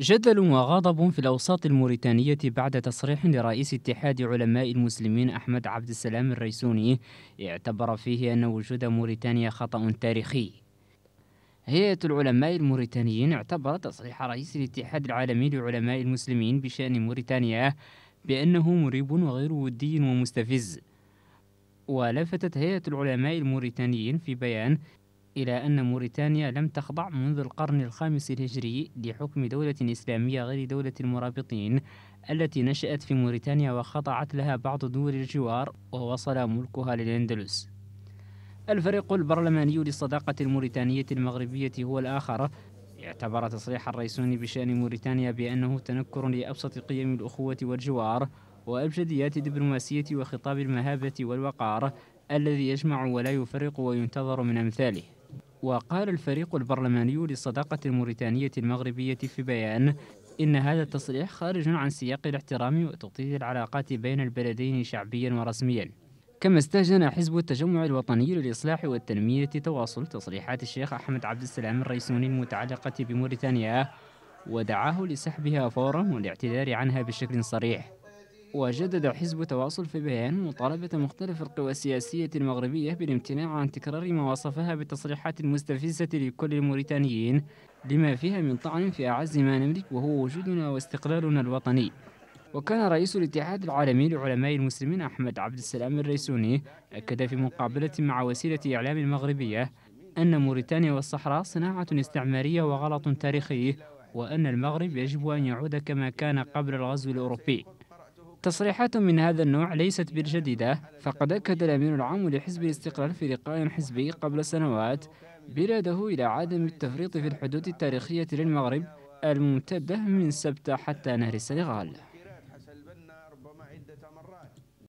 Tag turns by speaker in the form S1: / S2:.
S1: جدل وغضب في الأوساط الموريتانية بعد تصريح لرئيس اتحاد علماء المسلمين أحمد عبد السلام الريسوني اعتبر فيه أن وجود موريتانيا خطأ تاريخي هيئة العلماء الموريتانيين اعتبرت تصريح رئيس الاتحاد العالمي لعلماء المسلمين بشأن موريتانيا بأنه مريب وغير ودي ومستفز ولفتت هيئة العلماء الموريتانيين في بيان إلى أن موريتانيا لم تخضع منذ القرن الخامس الهجري لحكم دولة إسلامية غير دولة المرابطين التي نشأت في موريتانيا وخضعت لها بعض دول الجوار ووصل ملكها للأندلس الفريق البرلماني للصداقة الموريتانية المغربية هو الآخر اعتبر تصريح الرئيسون بشأن موريتانيا بأنه تنكر لأبسط قيم الأخوة والجوار وأبجديات الدبلوماسية وخطاب المهابة والوقار الذي يجمع ولا يفرق وينتظر من أمثاله وقال الفريق البرلماني للصداقة الموريتانية المغربية في بيان إن هذا التصريح خارج عن سياق الاحترام وتوطيد العلاقات بين البلدين شعبيا ورسميا كما استهجن حزب التجمع الوطني للإصلاح والتنمية تواصل تصريحات الشيخ أحمد عبد السلام الريسوني المتعلقة بموريتانيا ودعاه لسحبها فورا والاعتذار عنها بشكل صريح وجدد حزب تواصل في بيان مطالبة مختلف القوى السياسية المغربية بالامتناع عن تكرار ما وصفها بالتصريحات المستفزة لكل الموريتانيين لما فيها من طعن في أعز ما نملك وهو وجودنا واستقلالنا الوطني وكان رئيس الاتحاد العالمي لعلماء المسلمين أحمد عبد السلام الريسوني أكد في مقابلة مع وسيلة إعلام المغربية أن موريتانيا والصحراء صناعة استعمارية وغلط تاريخي وأن المغرب يجب أن يعود كما كان قبل الغزو الأوروبي تصريحات من هذا النوع ليست بالجديدة فقد أكد الأمين العام لحزب الاستقلال في لقاء حزبي قبل سنوات بلاده إلى عدم التفريط في الحدود التاريخية للمغرب الممتدة من سبتة حتى نهر السنغال